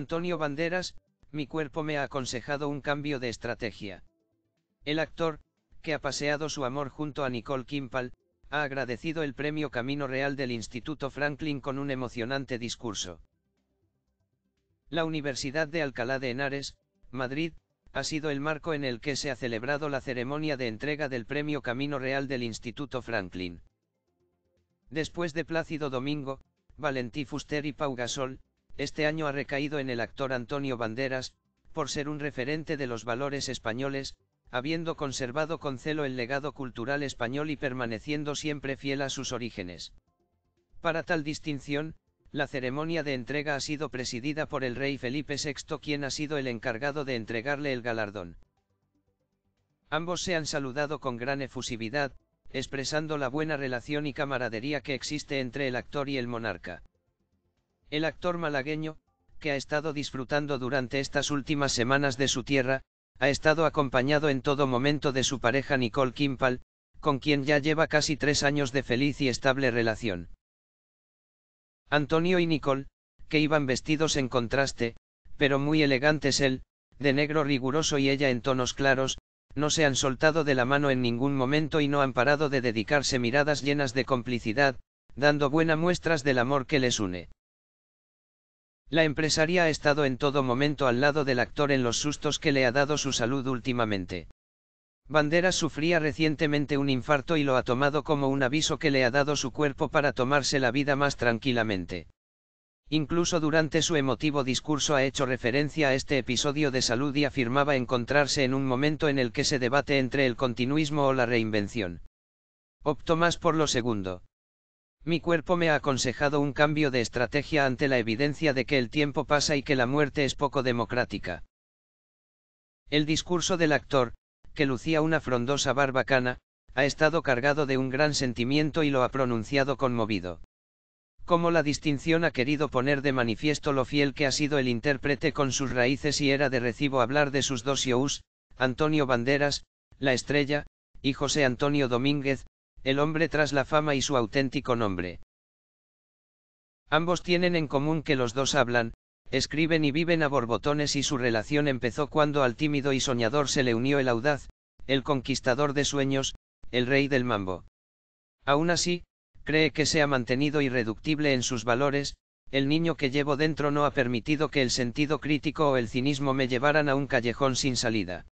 Antonio Banderas, mi cuerpo me ha aconsejado un cambio de estrategia. El actor, que ha paseado su amor junto a Nicole Kimpal, ha agradecido el premio Camino Real del Instituto Franklin con un emocionante discurso. La Universidad de Alcalá de Henares, Madrid, ha sido el marco en el que se ha celebrado la ceremonia de entrega del premio Camino Real del Instituto Franklin. Después de Plácido Domingo, Valentí Fuster y Pau Gasol, este año ha recaído en el actor Antonio Banderas, por ser un referente de los valores españoles, habiendo conservado con celo el legado cultural español y permaneciendo siempre fiel a sus orígenes. Para tal distinción, la ceremonia de entrega ha sido presidida por el rey Felipe VI quien ha sido el encargado de entregarle el galardón. Ambos se han saludado con gran efusividad, expresando la buena relación y camaradería que existe entre el actor y el monarca. El actor malagueño, que ha estado disfrutando durante estas últimas semanas de su tierra, ha estado acompañado en todo momento de su pareja Nicole Kimpal, con quien ya lleva casi tres años de feliz y estable relación. Antonio y Nicole, que iban vestidos en contraste, pero muy elegantes él, de negro riguroso y ella en tonos claros, no se han soltado de la mano en ningún momento y no han parado de dedicarse miradas llenas de complicidad, dando buenas muestras del amor que les une. La empresaria ha estado en todo momento al lado del actor en los sustos que le ha dado su salud últimamente. Banderas sufría recientemente un infarto y lo ha tomado como un aviso que le ha dado su cuerpo para tomarse la vida más tranquilamente. Incluso durante su emotivo discurso ha hecho referencia a este episodio de salud y afirmaba encontrarse en un momento en el que se debate entre el continuismo o la reinvención. Opto más por lo segundo. Mi cuerpo me ha aconsejado un cambio de estrategia ante la evidencia de que el tiempo pasa y que la muerte es poco democrática. El discurso del actor, que lucía una frondosa barbacana, ha estado cargado de un gran sentimiento y lo ha pronunciado conmovido. Como la distinción ha querido poner de manifiesto lo fiel que ha sido el intérprete con sus raíces y era de recibo hablar de sus dos IOUs, Antonio Banderas, la estrella, y José Antonio Domínguez, el hombre tras la fama y su auténtico nombre. Ambos tienen en común que los dos hablan, escriben y viven a borbotones y su relación empezó cuando al tímido y soñador se le unió el audaz, el conquistador de sueños, el rey del mambo. Aún así, cree que se ha mantenido irreductible en sus valores, el niño que llevo dentro no ha permitido que el sentido crítico o el cinismo me llevaran a un callejón sin salida.